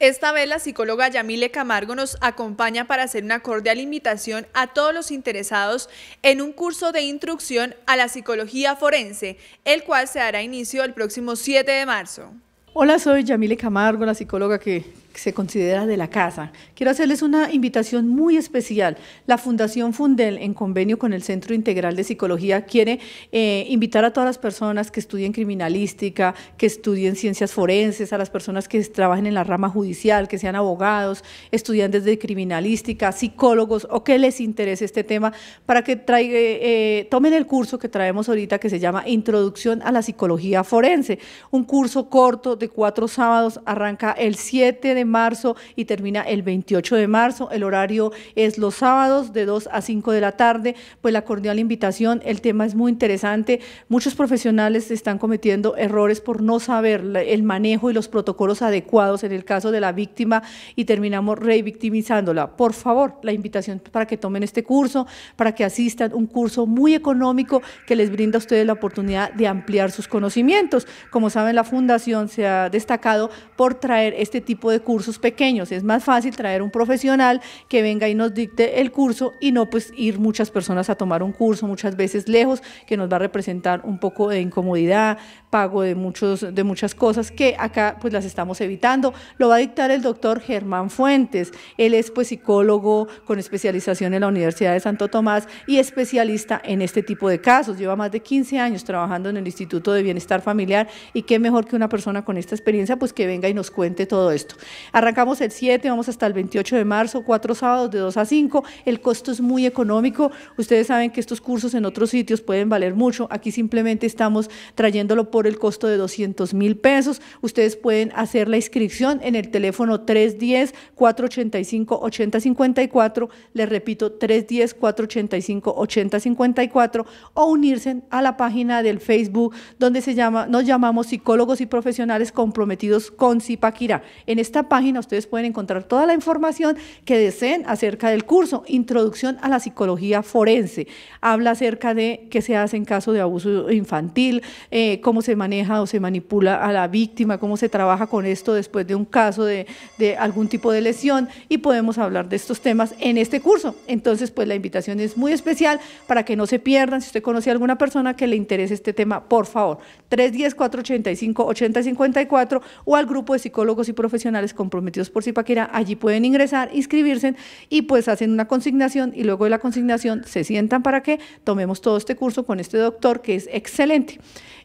Esta vez la psicóloga Yamile Camargo nos acompaña para hacer una cordial invitación a todos los interesados en un curso de instrucción a la psicología forense, el cual se dará inicio el próximo 7 de marzo. Hola, soy Yamile Camargo, la psicóloga que se considera de la casa. Quiero hacerles una invitación muy especial. La Fundación Fundel, en convenio con el Centro Integral de Psicología, quiere eh, invitar a todas las personas que estudien criminalística, que estudien ciencias forenses, a las personas que trabajen en la rama judicial, que sean abogados, estudiantes de criminalística, psicólogos o que les interese este tema, para que eh, eh, tomen el curso que traemos ahorita que se llama Introducción a la Psicología Forense. Un curso corto de cuatro sábados, arranca el 7 de de marzo y termina el 28 de marzo. El horario es los sábados de 2 a 5 de la tarde. Pues la cordial invitación, el tema es muy interesante. Muchos profesionales están cometiendo errores por no saber el manejo y los protocolos adecuados en el caso de la víctima y terminamos revictimizándola. Por favor, la invitación para que tomen este curso, para que asistan, un curso muy económico que les brinda a ustedes la oportunidad de ampliar sus conocimientos. Como saben, la Fundación se ha destacado por traer este tipo de cursos pequeños. Es más fácil traer un profesional que venga y nos dicte el curso y no pues ir muchas personas a tomar un curso muchas veces lejos que nos va a representar un poco de incomodidad, pago de, muchos, de muchas cosas que acá pues las estamos evitando. Lo va a dictar el doctor Germán Fuentes. Él es pues psicólogo con especialización en la Universidad de Santo Tomás y especialista en este tipo de casos. Lleva más de 15 años trabajando en el Instituto de Bienestar Familiar y qué mejor que una persona con esta experiencia pues que venga y nos cuente todo esto. Arrancamos el 7, vamos hasta el 28 de marzo, cuatro sábados de 2 a 5. El costo es muy económico. Ustedes saben que estos cursos en otros sitios pueden valer mucho. Aquí simplemente estamos trayéndolo por el costo de 200 mil pesos. Ustedes pueden hacer la inscripción en el teléfono 310-485-8054. Les repito, 310-485-8054 o unirse a la página del Facebook donde se llama, nos llamamos psicólogos y profesionales comprometidos con Zipaquirá. En esta página ustedes pueden encontrar toda la información que deseen acerca del curso. Introducción a la psicología forense. Habla acerca de qué se hace en caso de abuso infantil, eh, cómo se maneja o se manipula a la víctima, cómo se trabaja con esto después de un caso de, de algún tipo de lesión y podemos hablar de estos temas en este curso. Entonces, pues la invitación es muy especial para que no se pierdan. Si usted conoce a alguna persona que le interese este tema, por favor, 310-485-8054 o al grupo de psicólogos y profesionales comprometidos por Zipaquira, allí pueden ingresar, inscribirse y pues hacen una consignación y luego de la consignación se sientan para que tomemos todo este curso con este doctor que es excelente.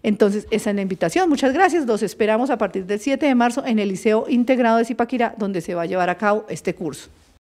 Entonces, esa es la invitación. Muchas gracias. Los esperamos a partir del 7 de marzo en el Liceo Integrado de zipaquira donde se va a llevar a cabo este curso.